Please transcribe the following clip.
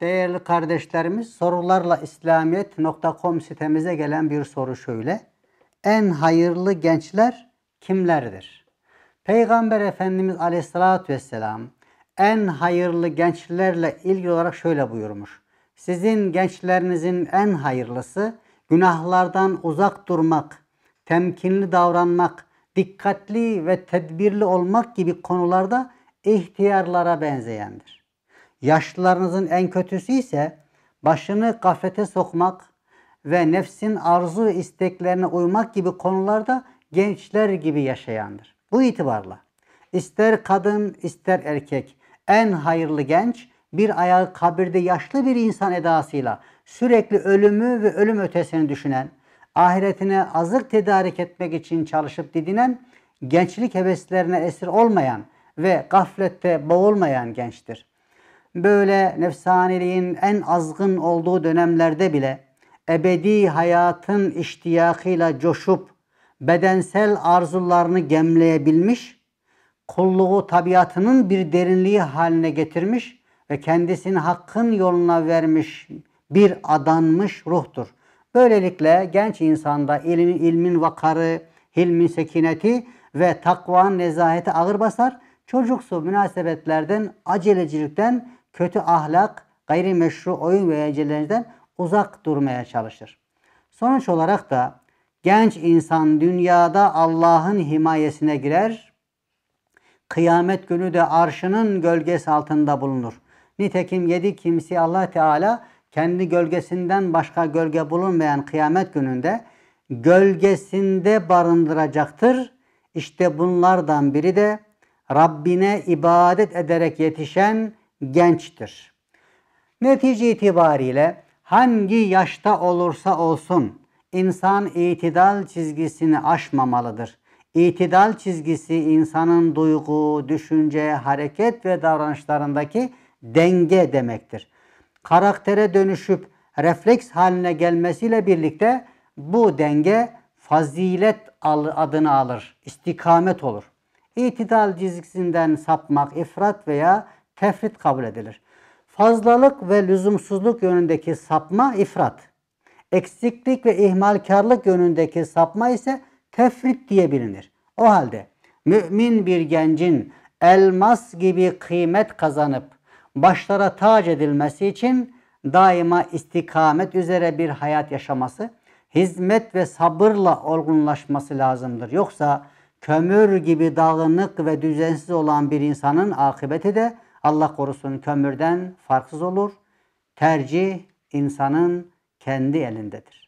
Değerli kardeşlerimiz sorularla İslamiyet.com sitemize gelen bir soru şöyle. En hayırlı gençler kimlerdir? Peygamber Efendimiz Aleyhisselatü Vesselam en hayırlı gençlerle ilgili olarak şöyle buyurmuş. Sizin gençlerinizin en hayırlısı günahlardan uzak durmak, temkinli davranmak, dikkatli ve tedbirli olmak gibi konularda ihtiyarlara benzeyendir. Yaşlılarınızın en kötüsü ise başını gaflete sokmak ve nefsin arzu isteklerine uymak gibi konularda gençler gibi yaşayandır. Bu itibarla ister kadın ister erkek en hayırlı genç bir ayağı kabirde yaşlı bir insan edasıyla sürekli ölümü ve ölüm ötesini düşünen, ahiretine azık tedarik etmek için çalışıp didinen, gençlik heveslerine esir olmayan ve gaflette boğulmayan gençtir böyle nefsaniliğin en azgın olduğu dönemlerde bile ebedi hayatın iştiyakıyla coşup bedensel arzularını gemleyebilmiş, kulluğu tabiatının bir derinliği haline getirmiş ve kendisini hakkın yoluna vermiş bir adanmış ruhtur. Böylelikle genç insanda ilmin, ilmin vakarı, hilmin sekineti ve takva nezaheti ağır basar. Çocuksu münasebetlerden acelecilikten kötü ahlak, gayrimeşru oyun ve eğlencelerden uzak durmaya çalışır. Sonuç olarak da genç insan dünyada Allah'ın himayesine girer, kıyamet günü de arşının gölgesi altında bulunur. Nitekim yedi kimsi Allah Teala kendi gölgesinden başka gölge bulunmayan kıyamet gününde gölgesinde barındıracaktır. İşte bunlardan biri de Rabbine ibadet ederek yetişen gençtir. Netice itibariyle hangi yaşta olursa olsun insan itidal çizgisini aşmamalıdır. İtidal çizgisi insanın duygu, düşünce, hareket ve davranışlarındaki denge demektir. Karaktere dönüşüp refleks haline gelmesiyle birlikte bu denge fazilet adını alır, istikamet olur. İtidal çizgisinden sapmak, ifrat veya tefrit kabul edilir. Fazlalık ve lüzumsuzluk yönündeki sapma ifrat. Eksiklik ve ihmalkarlık yönündeki sapma ise tefrit diye bilinir. O halde mümin bir gencin elmas gibi kıymet kazanıp başlara tac edilmesi için daima istikamet üzere bir hayat yaşaması, hizmet ve sabırla olgunlaşması lazımdır. Yoksa kömür gibi dağınık ve düzensiz olan bir insanın akıbeti de Allah korusun kömürden farksız olur. Tercih insanın kendi elindedir.